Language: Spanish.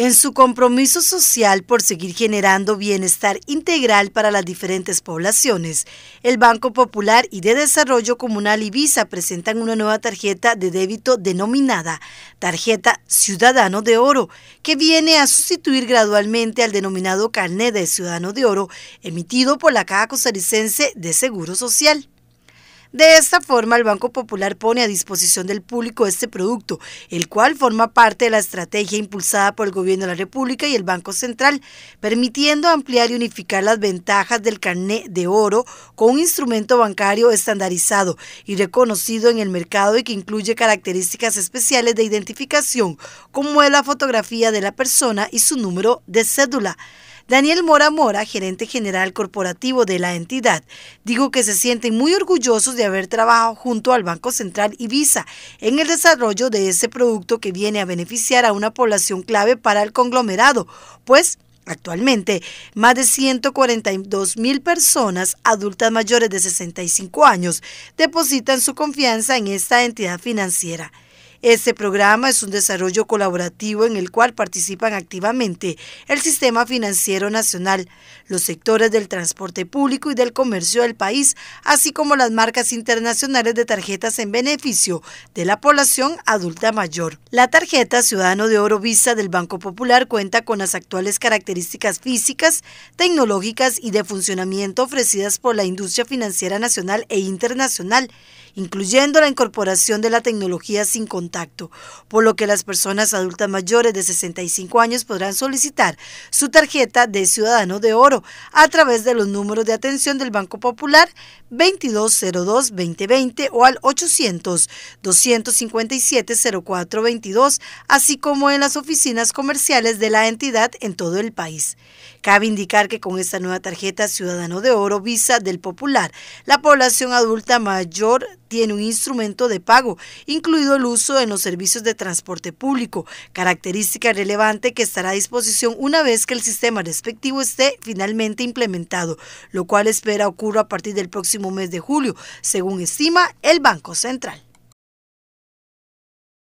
En su compromiso social por seguir generando bienestar integral para las diferentes poblaciones, el Banco Popular y de Desarrollo Comunal Ibiza presentan una nueva tarjeta de débito denominada Tarjeta Ciudadano de Oro, que viene a sustituir gradualmente al denominado carnet de Ciudadano de Oro emitido por la Caja Costarricense de Seguro Social. De esta forma, el Banco Popular pone a disposición del público este producto, el cual forma parte de la estrategia impulsada por el Gobierno de la República y el Banco Central, permitiendo ampliar y unificar las ventajas del carné de oro con un instrumento bancario estandarizado y reconocido en el mercado y que incluye características especiales de identificación, como es la fotografía de la persona y su número de cédula. Daniel Mora Mora, gerente general corporativo de la entidad, dijo que se sienten muy orgullosos de haber trabajado junto al Banco Central y Visa en el desarrollo de ese producto que viene a beneficiar a una población clave para el conglomerado, pues Actualmente, más de 142 mil personas adultas mayores de 65 años depositan su confianza en esta entidad financiera. Este programa es un desarrollo colaborativo en el cual participan activamente el Sistema Financiero Nacional, los sectores del transporte público y del comercio del país, así como las marcas internacionales de tarjetas en beneficio de la población adulta mayor. La tarjeta Ciudadano de Oro Visa del Banco Popular cuenta con las actuales características físicas, tecnológicas y de funcionamiento ofrecidas por la industria financiera nacional e internacional incluyendo la incorporación de la tecnología sin contacto, por lo que las personas adultas mayores de 65 años podrán solicitar su tarjeta de Ciudadano de Oro a través de los números de atención del Banco Popular 2202-2020 o al 800-257-0422, así como en las oficinas comerciales de la entidad en todo el país. Cabe indicar que con esta nueva tarjeta Ciudadano de Oro Visa del Popular, la población adulta mayor tiene un instrumento de pago, incluido el uso en los servicios de transporte público, característica relevante que estará a disposición una vez que el sistema respectivo esté finalmente implementado, lo cual espera ocurra a partir del próximo mes de julio, según estima el Banco Central.